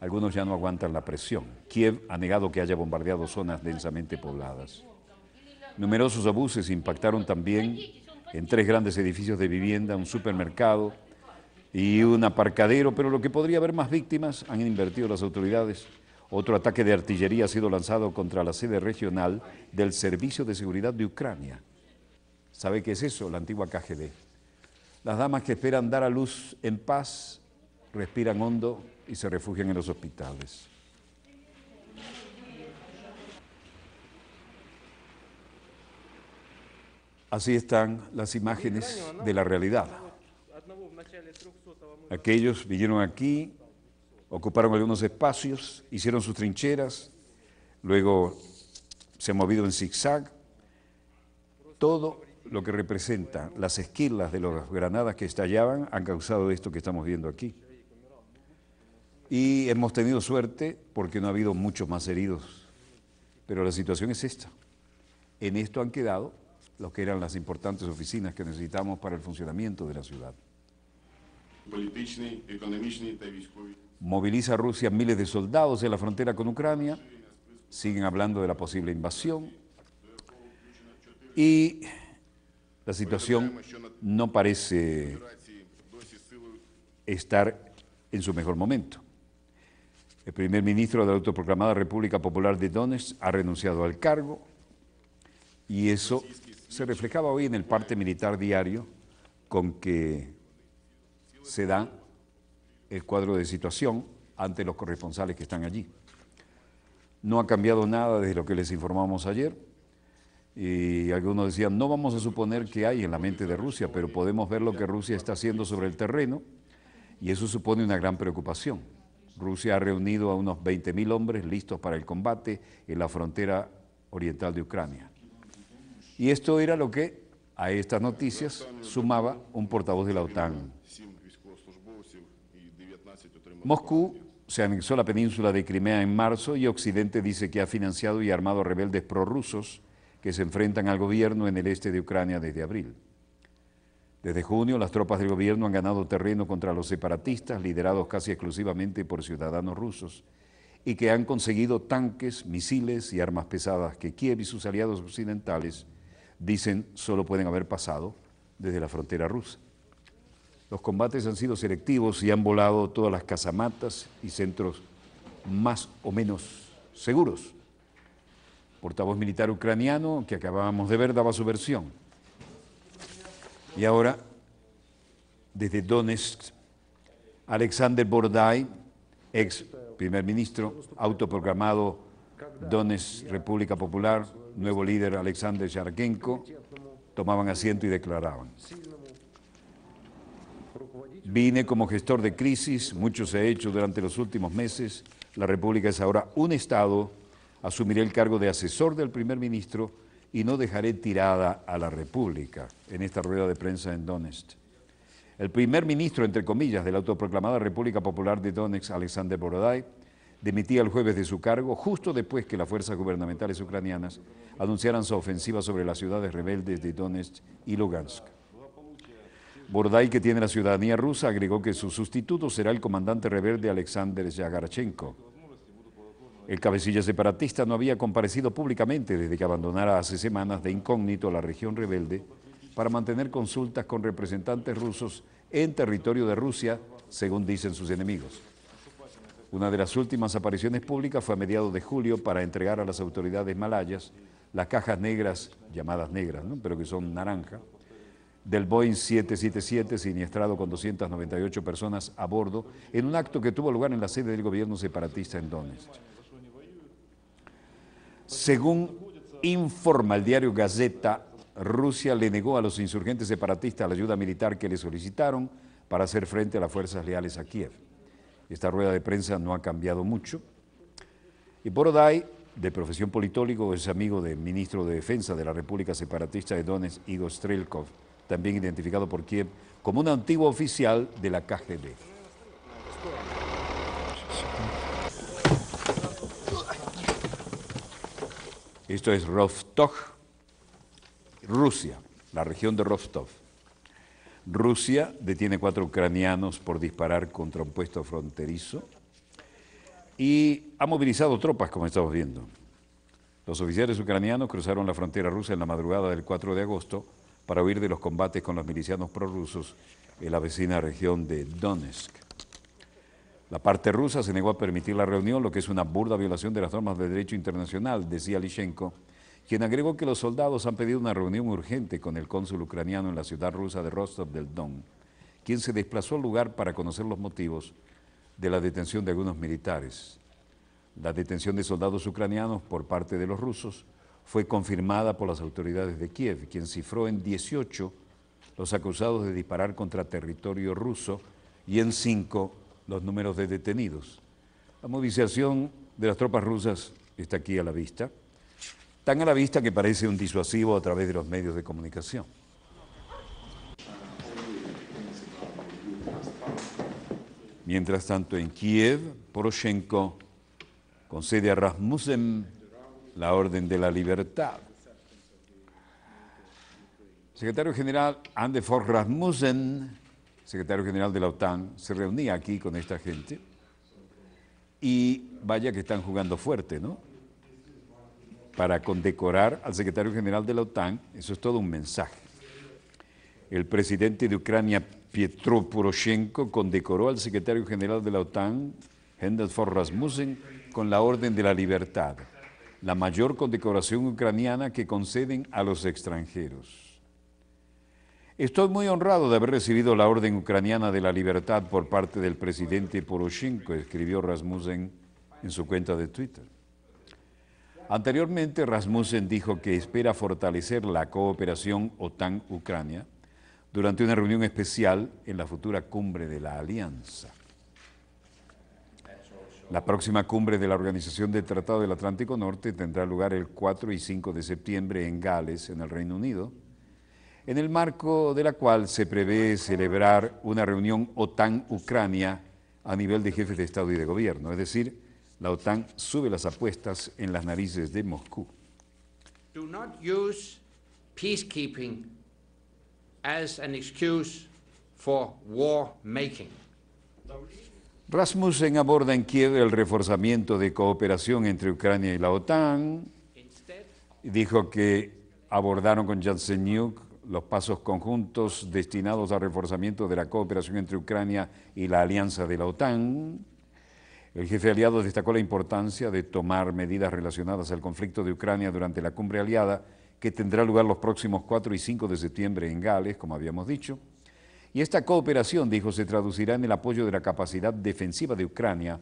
Algunos ya no aguantan la presión. Kiev ha negado que haya bombardeado zonas densamente pobladas. Numerosos abusos impactaron también en tres grandes edificios de vivienda, un supermercado y un aparcadero, pero lo que podría haber más víctimas han invertido las autoridades. Otro ataque de artillería ha sido lanzado contra la sede regional del Servicio de Seguridad de Ucrania. ¿Sabe qué es eso? La antigua KGB. Las damas que esperan dar a luz en paz respiran hondo y se refugian en los hospitales. Así están las imágenes de la realidad. Aquellos vinieron aquí, ocuparon algunos espacios, hicieron sus trincheras, luego se han movido en zigzag. Todo lo que representa las esquilas de las granadas que estallaban han causado esto que estamos viendo aquí. Y hemos tenido suerte porque no ha habido muchos más heridos. Pero la situación es esta. En esto han quedado lo que eran las importantes oficinas que necesitamos para el funcionamiento de la ciudad. Moviliza Rusia miles de soldados en la frontera con Ucrania, siguen hablando de la posible invasión y la situación no parece estar en su mejor momento. El primer ministro de la autoproclamada República Popular de Donetsk ha renunciado al cargo y eso se reflejaba hoy en el parte militar diario con que se da el cuadro de situación ante los corresponsales que están allí. No ha cambiado nada desde lo que les informamos ayer. Y algunos decían, no vamos a suponer que hay en la mente de Rusia, pero podemos ver lo que Rusia está haciendo sobre el terreno y eso supone una gran preocupación. Rusia ha reunido a unos 20.000 hombres listos para el combate en la frontera oriental de Ucrania. Y esto era lo que a estas noticias sumaba un portavoz de la OTAN. Moscú se anexó la península de Crimea en marzo y Occidente dice que ha financiado y armado rebeldes prorrusos que se enfrentan al gobierno en el este de Ucrania desde abril. Desde junio, las tropas del gobierno han ganado terreno contra los separatistas, liderados casi exclusivamente por ciudadanos rusos, y que han conseguido tanques, misiles y armas pesadas que Kiev y sus aliados occidentales dicen solo pueden haber pasado desde la frontera rusa. Los combates han sido selectivos y han volado todas las casamatas y centros más o menos seguros. Portavoz militar ucraniano que acabábamos de ver daba su versión. Y ahora, desde Donetsk, Alexander Bordai, ex primer ministro, autoprogramado Donetsk, República Popular, nuevo líder Alexander Yarkenko, tomaban asiento y declaraban. Vine como gestor de crisis, mucho se ha hecho durante los últimos meses, la República es ahora un Estado, asumiré el cargo de asesor del primer ministro y no dejaré tirada a la República en esta rueda de prensa en Donetsk. El primer ministro, entre comillas, de la autoproclamada República Popular de Donetsk, Alexander Borodai, demitía el jueves de su cargo justo después que las fuerzas gubernamentales ucranianas anunciaran su ofensiva sobre las ciudades rebeldes de Donetsk y Lugansk. Borday, que tiene la ciudadanía rusa, agregó que su sustituto será el comandante rebelde Alexander Yagarchenko. El cabecilla separatista no había comparecido públicamente desde que abandonara hace semanas de incógnito la región rebelde para mantener consultas con representantes rusos en territorio de Rusia, según dicen sus enemigos. Una de las últimas apariciones públicas fue a mediados de julio para entregar a las autoridades malayas las cajas negras, llamadas negras, pero que son naranja, del Boeing 777 siniestrado con 298 personas a bordo en un acto que tuvo lugar en la sede del gobierno separatista en Donetsk. Según informa el diario Gazeta, Rusia le negó a los insurgentes separatistas la ayuda militar que le solicitaron para hacer frente a las fuerzas leales a Kiev. Esta rueda de prensa no ha cambiado mucho. Y Boroday, de profesión politólogo, es amigo del ministro de Defensa de la República Separatista de Donetsk, Igor Strelkov, también identificado por Kiev como un antiguo oficial de la KGB. Esto es Rostov, Rusia, la región de Rostov. Rusia detiene cuatro ucranianos por disparar contra un puesto fronterizo y ha movilizado tropas, como estamos viendo. Los oficiales ucranianos cruzaron la frontera rusa en la madrugada del 4 de agosto para huir de los combates con los milicianos prorrusos en la vecina región de Donetsk. La parte rusa se negó a permitir la reunión, lo que es una burda violación de las normas de derecho internacional, decía Lishenko, quien agregó que los soldados han pedido una reunión urgente con el cónsul ucraniano en la ciudad rusa de Rostov del Don, quien se desplazó al lugar para conocer los motivos de la detención de algunos militares. La detención de soldados ucranianos por parte de los rusos fue confirmada por las autoridades de Kiev, quien cifró en 18 los acusados de disparar contra territorio ruso y en 5 los números de detenidos. La movilización de las tropas rusas está aquí a la vista tan a la vista que parece un disuasivo a través de los medios de comunicación. Mientras tanto, en Kiev, Poroshenko concede a Rasmussen la Orden de la Libertad. Secretario General Ande Rasmussen, secretario general de la OTAN, se reunía aquí con esta gente y vaya que están jugando fuerte, ¿no? para condecorar al secretario general de la OTAN, eso es todo un mensaje. El presidente de Ucrania, Pietro Poroshenko, condecoró al secretario general de la OTAN, Hendel Rasmussen, con la Orden de la Libertad, la mayor condecoración ucraniana que conceden a los extranjeros. Estoy muy honrado de haber recibido la Orden Ucraniana de la Libertad por parte del presidente Poroshenko, escribió Rasmussen en su cuenta de Twitter. Anteriormente, Rasmussen dijo que espera fortalecer la cooperación OTAN-Ucrania durante una reunión especial en la futura cumbre de la alianza. La próxima cumbre de la Organización del Tratado del Atlántico Norte tendrá lugar el 4 y 5 de septiembre en Gales, en el Reino Unido, en el marco de la cual se prevé celebrar una reunión OTAN-Ucrania a nivel de jefes de Estado y de Gobierno, es decir, la OTAN sube las apuestas en las narices de Moscú. Do Rasmussen aborda en Kiev el reforzamiento de cooperación entre Ucrania y la OTAN. Dijo que abordaron con Yatsenyuk los pasos conjuntos destinados al reforzamiento de la cooperación entre Ucrania y la alianza de la OTAN. El jefe aliado destacó la importancia de tomar medidas relacionadas al conflicto de Ucrania durante la cumbre aliada que tendrá lugar los próximos 4 y 5 de septiembre en Gales, como habíamos dicho. Y esta cooperación, dijo, se traducirá en el apoyo de la capacidad defensiva de Ucrania.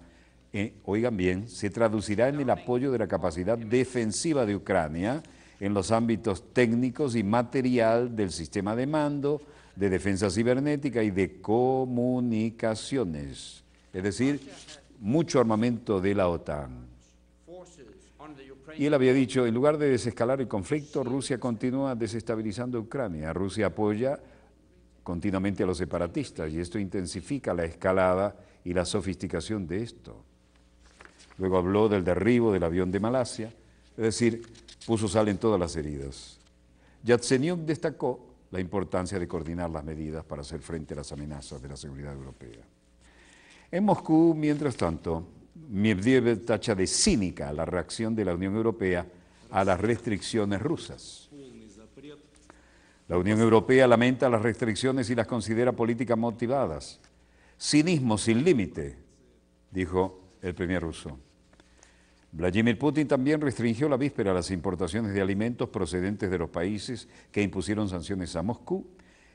Eh, oigan bien, se traducirá en el apoyo de la capacidad defensiva de Ucrania en los ámbitos técnicos y material del sistema de mando, de defensa cibernética y de comunicaciones. Es decir, mucho armamento de la OTAN. Y él había dicho, en lugar de desescalar el conflicto, Rusia continúa desestabilizando Ucrania. Rusia apoya continuamente a los separatistas y esto intensifica la escalada y la sofisticación de esto. Luego habló del derribo del avión de Malasia, es decir, puso sal en todas las heridas. Yatsenyuk destacó la importancia de coordinar las medidas para hacer frente a las amenazas de la seguridad europea. En Moscú, mientras tanto, Medvedev tacha de cínica la reacción de la Unión Europea a las restricciones rusas. La Unión Europea lamenta las restricciones y las considera políticas motivadas. Cinismo sin límite, dijo el primer ruso. Vladimir Putin también restringió la víspera las importaciones de alimentos procedentes de los países que impusieron sanciones a Moscú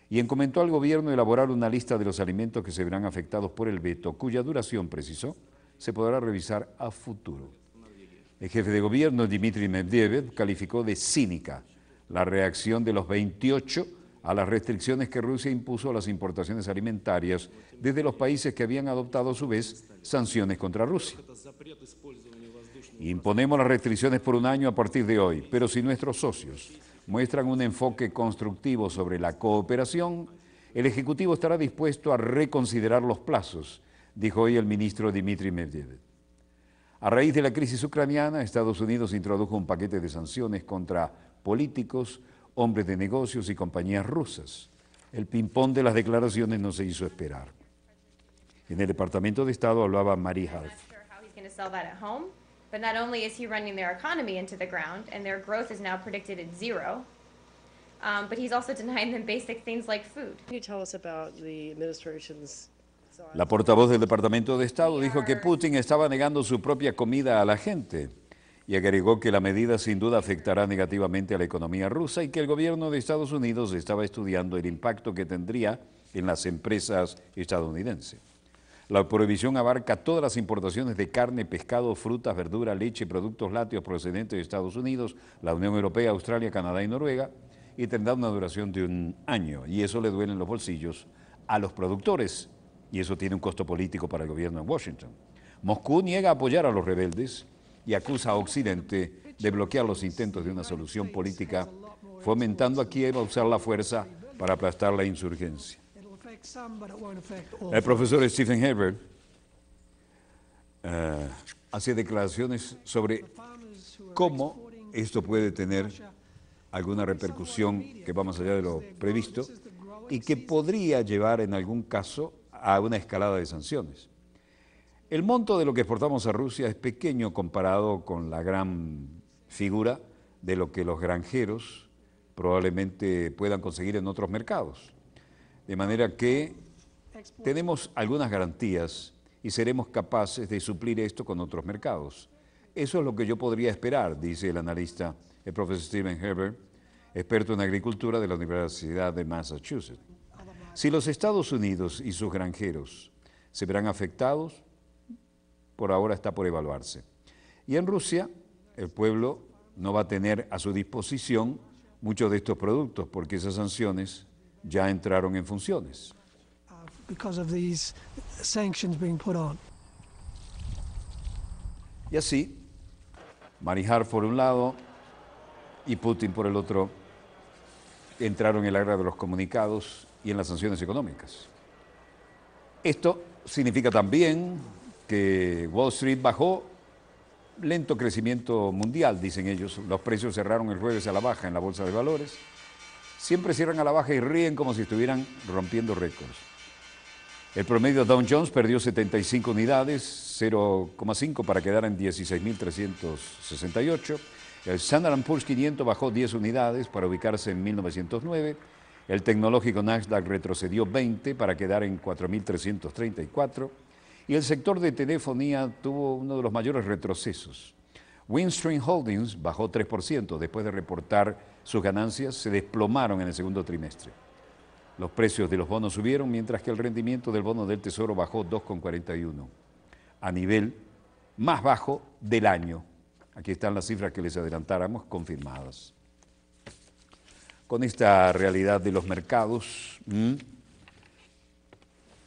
y encomendó al gobierno elaborar una lista de los alimentos que se verán afectados por el veto, cuya duración, precisó, se podrá revisar a futuro. El jefe de gobierno, Dmitry Medvedev, calificó de cínica la reacción de los 28 a las restricciones que Rusia impuso a las importaciones alimentarias desde los países que habían adoptado a su vez sanciones contra Rusia. Imponemos las restricciones por un año a partir de hoy, pero si nuestros socios muestran un enfoque constructivo sobre la cooperación, el Ejecutivo estará dispuesto a reconsiderar los plazos, dijo hoy el ministro Dmitry Medvedev. A raíz de la crisis ucraniana, Estados Unidos introdujo un paquete de sanciones contra políticos, hombres de negocios y compañías rusas. El ping-pong de las declaraciones no se hizo esperar. En el Departamento de Estado hablaba Marie la portavoz del Departamento de Estado dijo que Putin estaba negando su propia comida a la gente y agregó que la medida sin duda afectará negativamente a la economía rusa y que el gobierno de Estados Unidos estaba estudiando el impacto que tendría en las empresas estadounidenses. La prohibición abarca todas las importaciones de carne, pescado, frutas, verduras, leche, y productos lácteos procedentes de Estados Unidos, la Unión Europea, Australia, Canadá y Noruega y tendrá una duración de un año. Y eso le duele en los bolsillos a los productores y eso tiene un costo político para el gobierno en Washington. Moscú niega apoyar a los rebeldes y acusa a Occidente de bloquear los intentos de una solución política, fomentando a Kiev a usar la fuerza para aplastar la insurgencia el profesor Stephen Herbert eh, hace declaraciones sobre cómo esto puede tener alguna repercusión que va más allá de lo previsto y que podría llevar en algún caso a una escalada de sanciones. El monto de lo que exportamos a Rusia es pequeño comparado con la gran figura de lo que los granjeros probablemente puedan conseguir en otros mercados. De manera que tenemos algunas garantías y seremos capaces de suplir esto con otros mercados. Eso es lo que yo podría esperar, dice el analista, el profesor Steven Herbert, experto en agricultura de la Universidad de Massachusetts. Si los Estados Unidos y sus granjeros se verán afectados, por ahora está por evaluarse. Y en Rusia, el pueblo no va a tener a su disposición muchos de estos productos, porque esas sanciones ya entraron en funciones. Uh, y así, Manihar por un lado y Putin por el otro entraron en la guerra de los comunicados y en las sanciones económicas. Esto significa también que Wall Street bajó lento crecimiento mundial, dicen ellos. Los precios cerraron el jueves a la baja en la bolsa de valores siempre cierran a la baja y ríen como si estuvieran rompiendo récords. El promedio Dow Jones perdió 75 unidades, 0,5 para quedar en 16.368. El Standard Poor's 500 bajó 10 unidades para ubicarse en 1909. El tecnológico Nasdaq retrocedió 20 para quedar en 4.334. Y el sector de telefonía tuvo uno de los mayores retrocesos. Windstream Holdings bajó 3% después de reportar sus ganancias se desplomaron en el segundo trimestre. Los precios de los bonos subieron mientras que el rendimiento del bono del Tesoro bajó 2,41, a nivel más bajo del año. Aquí están las cifras que les adelantáramos confirmadas. Con esta realidad de los mercados,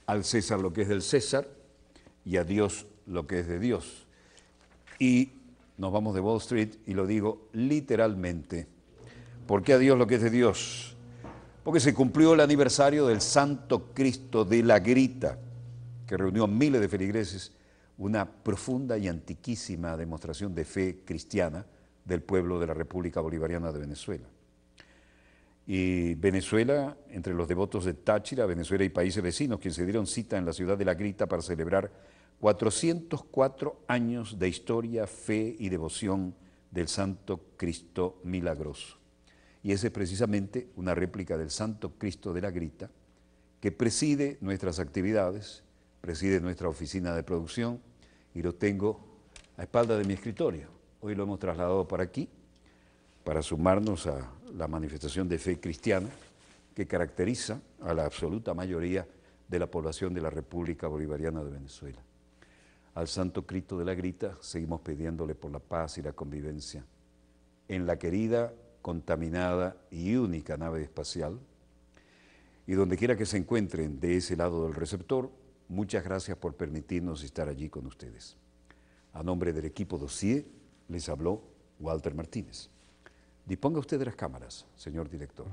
al César lo que es del César y a Dios lo que es de Dios. Y nos vamos de Wall Street y lo digo literalmente. ¿Por qué a Dios lo que es de Dios? Porque se cumplió el aniversario del Santo Cristo de la Grita, que reunió a miles de feligreses, una profunda y antiquísima demostración de fe cristiana del pueblo de la República Bolivariana de Venezuela. Y Venezuela, entre los devotos de Táchira, Venezuela y países vecinos, quienes se dieron cita en la ciudad de La Grita para celebrar 404 años de historia, fe y devoción del Santo Cristo milagroso. Y ese es precisamente una réplica del Santo Cristo de la Grita, que preside nuestras actividades, preside nuestra oficina de producción y lo tengo a espalda de mi escritorio. Hoy lo hemos trasladado para aquí, para sumarnos a la manifestación de fe cristiana que caracteriza a la absoluta mayoría de la población de la República Bolivariana de Venezuela. Al Santo Cristo de la Grita seguimos pidiéndole por la paz y la convivencia en la querida contaminada y única nave espacial. Y donde quiera que se encuentren de ese lado del receptor, muchas gracias por permitirnos estar allí con ustedes. A nombre del equipo dossier, les habló Walter Martínez. Disponga usted de las cámaras, señor director.